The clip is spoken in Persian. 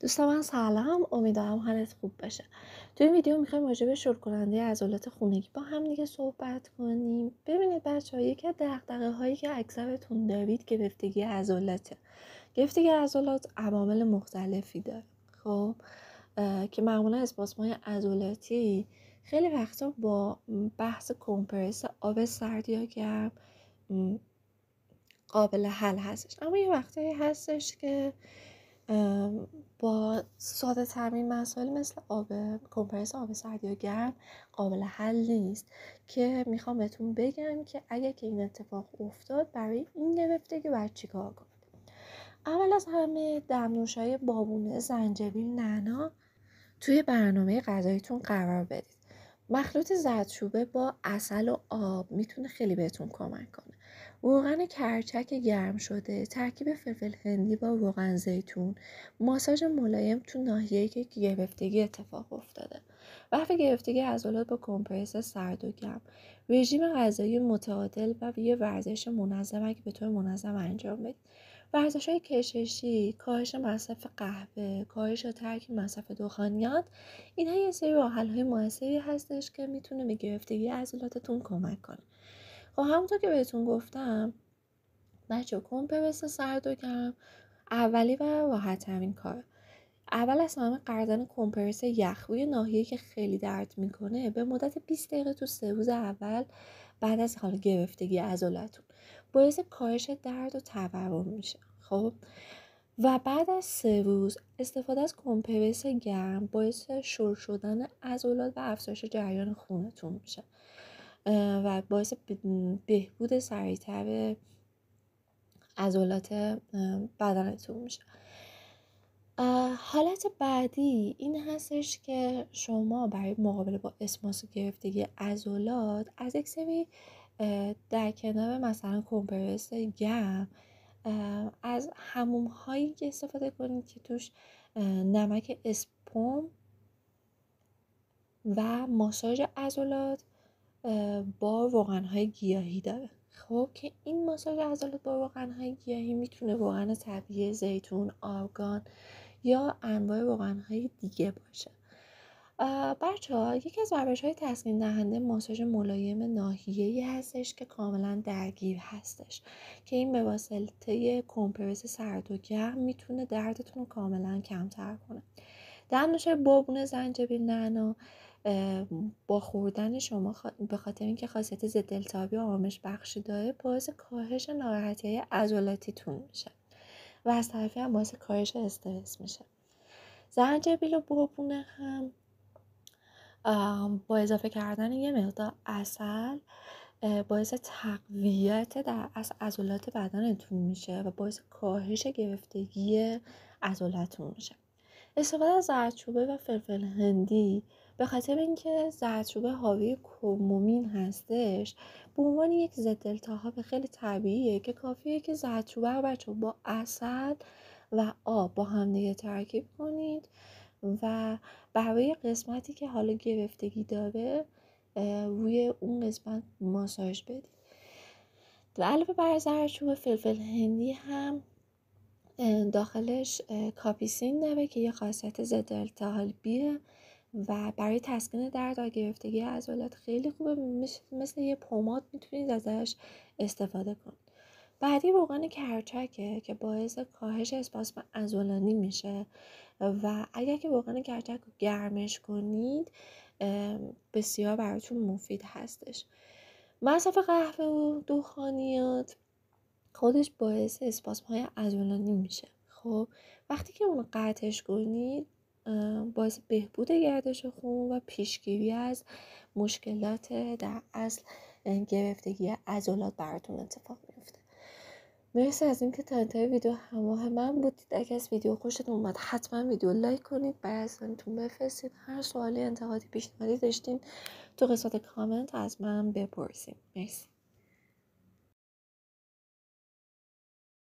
دوستان من سلام امیدوارم حالت خوب باشه تو این ویدیو میخوایم راجع به شل کننده عضلات خونگی با هم دیگه صحبت کنیم ببینید بچه ها یکی از دغدغه هایی که اکثرتون دارید گرفتگی عضلاته گرفتگی عضلات عوامل مختلفی داره خب که معمولا های عضلاتی خیلی وقتا با بحث کمپرس آب سرد یا گرم قابل حل هستش اما یه وقتایی هستش که با ساده ترین مسائل مثل آب کمپرس آب سرد یا گرم قابل حل نیست که میخوام بهتون بگم که اگر که این اتفاق افتاد برای این گرفتگی باید چیکار کنید اول از همه دمنوشهای بابونه زنجبیل نعنا توی برنامه غذاییتون قرار بدید مخلوط زردچوبه با اصل و آب میتونه خیلی بهتون کمک کنه روغن کرچک گرم شده ترکیب فلفل هندی با روغن زیتون ماساژ ملایم تو ناحیه که گرفتگی اتفاق افتاده رفع گرفتگی عضلات با کمپرس سرد و گرم رژیم غذایی متعادل و یه ورزش منظم که به طور منظم انجام بدید ورزش های کششی کاهش مصرف قهوه کاهش و ترک مصرف دخانیات اینها یه سری راحل های موثری هستش که میتونه به گرفتگی عضلاتتون کمک کنه خب همونطور که بهتون گفتم بچه کمپرس مثل سرد و اولی و راحت همین کار اول از همه قردن کمپرس یخ روی ناحیه که خیلی درد میکنه به مدت 20 دقیقه تو سه روز اول بعد از حال گرفتگی عضلاتون باعث کاهش درد و تورم میشه خب و بعد از سه روز استفاده از کمپرس گرم باعث شل شدن عضلات و افزایش جریان خونتون میشه و باعث بهبود سریعتر عضلات بدنتون میشه حالت بعدی این هستش که شما برای مقابله با اسماس و گرفتگی عضلات از یک در کنار مثلا کمپرس گرم از هموم هایی که استفاده کنید که توش نمک اسپوم و ماساژ عضلات با روغن های گیاهی داره خب که این ماساژ عضلات با روغن های گیاهی میتونه روغن طبیعی زیتون آرگان یا انواع روغن های دیگه باشه بچه ها یکی از روش های تسکین دهنده ماساژ ملایم ناحیه هستش که کاملا درگیر هستش که این به واسطه کمپرس سرد و گرم میتونه دردتون رو کاملا کمتر کنه دندوشه بابونه زنجبیل نعنا با خوردن شما به خاطر اینکه خاصیت ضد التهابی و آرامش بخشی داره باعث کاهش ناراحتی عضلاتیتون میشه و از طرفی هم باعث کاهش استرس میشه زنجبیل و بربونه هم با اضافه کردن یه مقدار اصل باعث تقویت در از عضلات بدنتون میشه و باعث کاهش گرفتگی عضلاتون میشه استفاده از زردچوبه و فلفل هندی به خاطر اینکه زردچوبه حاوی کومومین هستش به عنوان یک ضد التهاب خیلی طبیعیه که کافیه که زردچوبه رو بچه با اصل و آب با همدیگه ترکیب کنید و برای قسمتی که حالا گرفتگی داره روی اون قسمت ماساژ بدید و علاوه بر زردچوبه فلفل هندی هم داخلش کاپیسین داره که یه خاصیت ضد التهابیه و برای تسکین درد و گرفتگی عضلات خیلی خوبه مثل یه پماد میتونید ازش استفاده کنید بعدی روغن کرچکه که باعث کاهش اسپاسم عضلانی میشه و اگر که روغن کرچک رو گرمش کنید بسیار براتون مفید هستش مصرف قهوه و دخانیات خودش باعث اسپاسم های عضلانی میشه خب وقتی که اون قطعش کنید باعث بهبود گردش خون و پیشگیری از مشکلات در اصل گرفتگی عضلات براتون اتفاق میفته مرسی از اینکه تا انتهای ویدیو همراه من بودید اگر از ویدیو خوشتون اومد حتما ویدیو لایک کنید برای تو بفرستید هر سوالی انتقادی پیشنهادی داشتین تو قسمت کامنت از من بپرسید مرسی